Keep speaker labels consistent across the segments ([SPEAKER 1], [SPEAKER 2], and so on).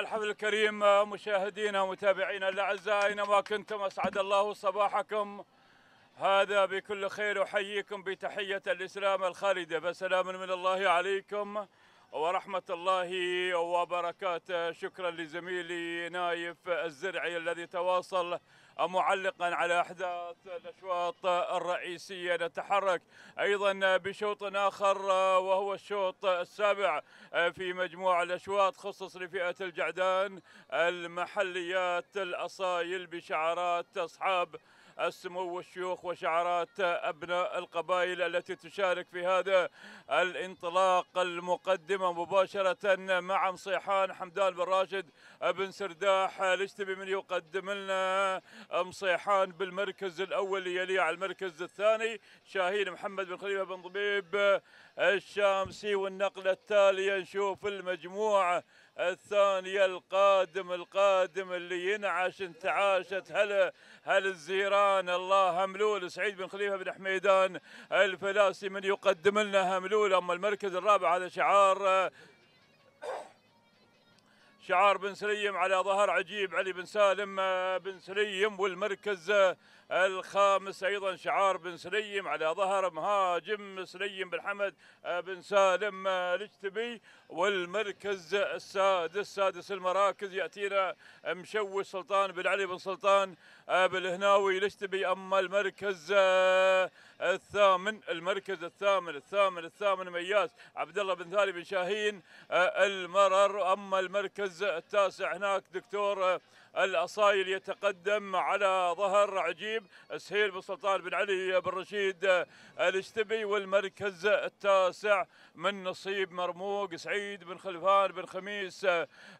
[SPEAKER 1] الحفل الكريم مشاهدينا ومتابعينا الاعزاء اينما كنتم اسعد الله صباحكم هذا بكل خير احييكم بتحيه الاسلام الخالده فسلام من الله عليكم ورحمة الله وبركاته شكرا لزميلي نايف الزرعي الذي تواصل معلقا على احداث الاشواط الرئيسيه نتحرك ايضا بشوط اخر وهو الشوط السابع في مجموع الاشواط خصص لفئه الجعدان المحليات الاصايل بشعارات اصحاب السمو والشيوخ وشعارات أبناء القبائل التي تشارك في هذا الانطلاق المقدمة مباشرة مع مصيحان حمدان بن راشد بن سرداح الاجتبي من يقدم لنا مصيحان بالمركز الأول يلي على المركز الثاني شاهين محمد بن خليفة بن ضبيب الشامسي والنقلة التالية نشوف المجموعة الثانية القادم القادم اللي ينعش انتعاشت هلا هل الزيران الله هملول سعيد بن خليفة بن حميدان الفلاسي من يقدم لنا هملول أما المركز الرابع هذا شعار شعار بن سليم على ظهر عجيب علي بن سالم آه، بن سليم والمركز آه، الخامس ايضا شعار بن سليم على ظهر مهاجم سليم بن حمد آه، بن سالم الاجتبي والمركز السادس سادس المراكز ياتينا مشوش سلطان بن علي بن سلطان بالهناوي الاجتبي اما المركز الثامن المركز الثامن الثامن الثامن مياس عبد الله بن ثالي بن شاهين آه، المرر اما المركز التاسع هناك دكتور آه، الاصايل يتقدم على ظهر عجيب سهيل بن سلطان بن علي بن رشيد آه، الاشتبي والمركز التاسع من نصيب مرموق سعيد بن خلفان بن خميس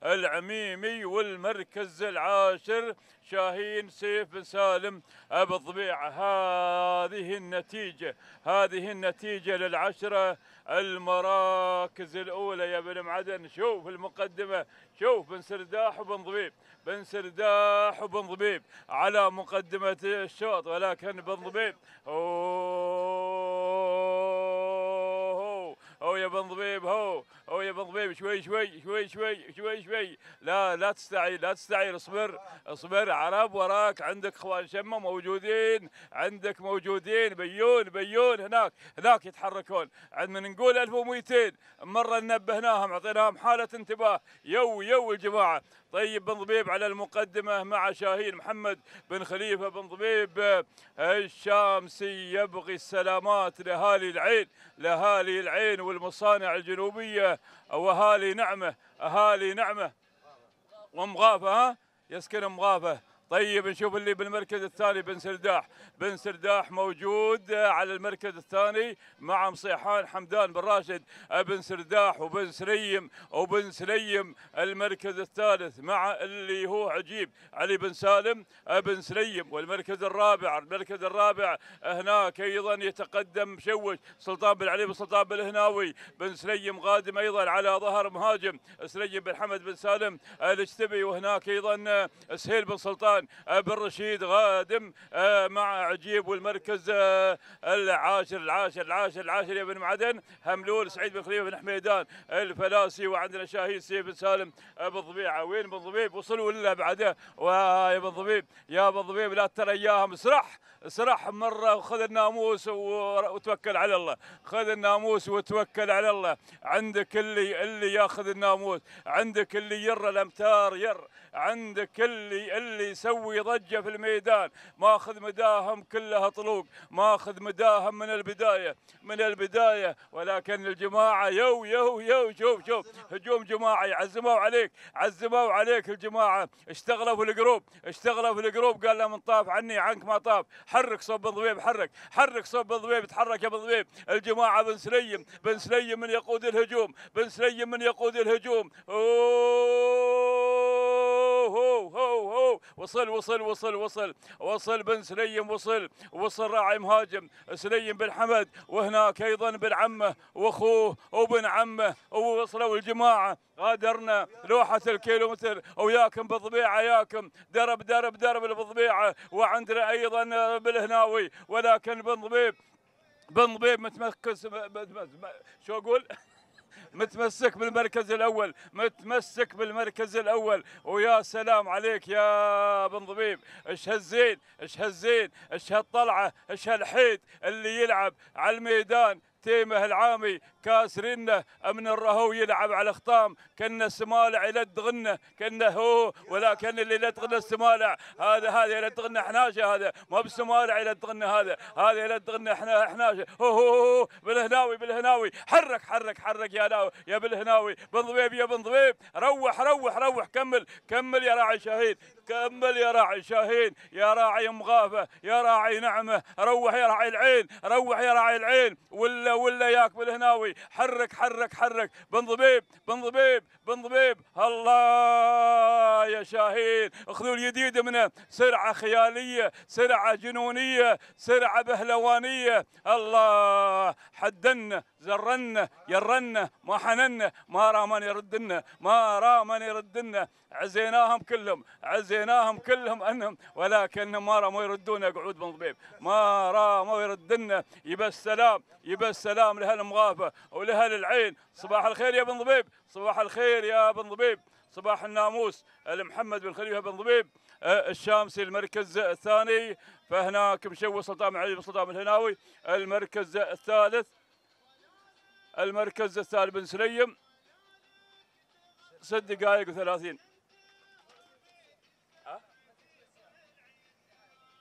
[SPEAKER 1] العميمي والمركز العاشر شاهين سيف بن سالم ابو الضبيعه هذه النتيجه النتيجة هذه النتيجة للعشرة المراكز الأولى يا بن معدن شوف المقدمة شوف بن سرداح وبن ضبيب بن سرداح وبن ضبيب على مقدمة الشوط ولكن بن ضبيب أوه أوه يا بن ضبيب هو يا بن ضبيب شوي شوي شوي شوي شوي شوي لا لا تستعيل لا تستعيل اصبر اصبر عرب وراك عندك اخوان شمه موجودين عندك موجودين بيون بيون هناك هناك يتحركون عند من نقول 1200 مره نبهناهم اعطيناهم حاله انتباه يو يو الجماعه طيب بن ضبيب على المقدمه مع شاهين محمد بن خليفه بن ضبيب الشامسي يبغي السلامات لاهالي العين لاهالي العين والمصانع الجنوبيه أو أهالي نعمة أهالي نعمة ومغافة ها يسكن مغافة طيب نشوف اللي بالمركز الثاني بن سرداح بن سرداح موجود آه، على المركز الثاني مع مصيحان حمدان بن راشد آه، بن سرداح وبن سليم وبن سليم المركز الثالث مع اللي هو عجيب علي بن سالم آه، بن سليم والمركز الرابع المركز الرابع هناك ايضا يتقدم مشوش سلطان بن علي بن سلطان بن الهناوي بن سليم قادم ايضا على ظهر مهاجم سليم بن حمد بن سالم الاجتبي وهناك ايضا سهيل بن سلطان الان بن رشيد غادم آه، مع عجيب والمركز آه، العاشر العاشر العاشر العاشر يا بن معدن هملول سعيد بن خليفه بن حميدان الفلاسي وعندنا شاهين سيف بن سالم ابو آه، ضبيعه وين ابو ضبيب وصل ولا بعده ويا ابو ضبيب يا ابو ضبيب لا ترياهم اسرح اسرح مره وخذ الناموس وتوكل على الله خذ الناموس وتوكل على الله عندك اللي اللي ياخذ الناموس عندك اللي ير الامتار ير عندك اللي اللي مسوي ضجه في الميدان ماخذ مداهم كلها طلوق ماخذ مداهم من البدايه من البدايه ولكن الجماعه يو يو يو شوف شوف هجوم جماعي عزموا عليك عزموا عليك الجماعه اشتغلوا في الجروب اشتغلوا في الجروب قال له من طاف عني عنك ما طاف حرك صوب الضبيب حرك حرك صوب الضبيب تحرك يا الضبيب الجماعه بن سليم بن سليم من يقود الهجوم بن سليم من يقود الهجوم أوه وصل وصل وصل وصل وصل بن سليم وصل وصل راعي مهاجم سليم بن حمد وهناك ايضا بن عمه واخوه وبن عمه ووصلوا الجماعه غادرنا لوحه الكيلومتر وياكم بضبيعه ياكم درب درب درب البضبيعه وعندنا ايضا بالهناوي ولكن بن ضبيب بن ضبيب متمكن شو اقول؟ متمسك بالمركز الاول متمسك بالمركز الاول ويا سلام عليك يا بن ضبيب ايش هالزين ايش هالزين ايش هالطلعه ايش هالحيد اللي يلعب على الميدان تيمه العامي كاسرنا من الرهو يلعب على خطام كنا السمالع يلدغنا كنا هو ولكن اللي يلدغنا السمالع هذا هذا يلدغنا حناشه هذا ما بسمالع يلدغنا هذا هذا يلدغنا احنا حناشه هو هو هو بالهناوي بالهناوي حرك حرك حرك يا ناوي يا بالهناوي بن ضبيب يا بن ضبيب روح روح روح كمل كمل يا راعي شهيد كمل يا راعي شاهين يا راعي مغافه يا راعي نعمه روح يا راعي العين روح يا راعي العين ولا ولا ياك بالهناوي حرك حرك حرك بن ضبيب بن ضبيب بن ضبيب الله يا شاهين خذوا الجديد منه سرعه خياليه سرعه جنونيه سرعه بهلوانيه الله حدنا زرنا يرنا ما حننا ما رامن يردنا ما رامن يردنا عزيناهم كلهم عزيناهم ناديناهم كلهم انهم ولكن ما رموا يردون قعود بن ضبيب ما رموا يردنا يبى السلام يبى السلام لاهل مغافه ولاهل العين صباح الخير يا بن ضبيب صباح الخير يا بن ضبيب صباح الناموس محمد بن خليفه بن ضبيب أه، الشامسي المركز الثاني فهناك مشوي سلطان علي بن سلطان الهناوي المركز الثالث المركز الثالث بن سليم ست دقائق وثلاثين